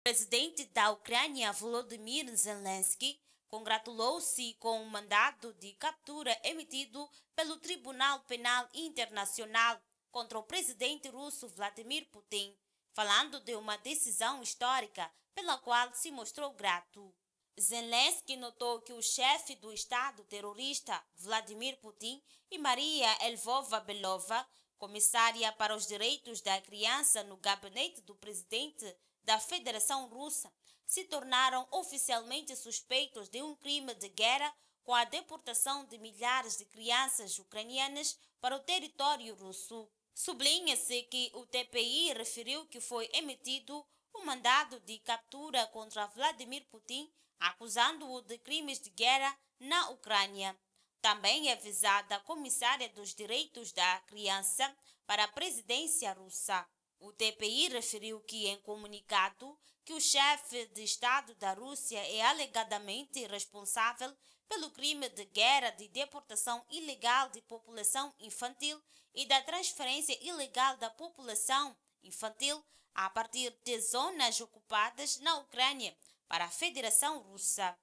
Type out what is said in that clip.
O presidente da Ucrânia, Volodymyr Zelensky, congratulou-se com o mandado de captura emitido pelo Tribunal Penal Internacional contra o presidente russo Vladimir Putin, falando de uma decisão histórica pela qual se mostrou grato. Zelensky notou que o chefe do Estado terrorista Vladimir Putin e Maria Elvova Belova, comissária para os direitos da criança no gabinete do presidente da Federação Russa se tornaram oficialmente suspeitos de um crime de guerra com a deportação de milhares de crianças ucranianas para o território russo. Sublinha-se que o TPI referiu que foi emitido um mandado de captura contra Vladimir Putin, acusando-o de crimes de guerra na Ucrânia. Também é avisada a comissária dos direitos da criança para a presidência russa. O TPI referiu que, em comunicado, que o chefe de Estado da Rússia é alegadamente responsável pelo crime de guerra de deportação ilegal de população infantil e da transferência ilegal da população infantil a partir de zonas ocupadas na Ucrânia para a Federação Russa.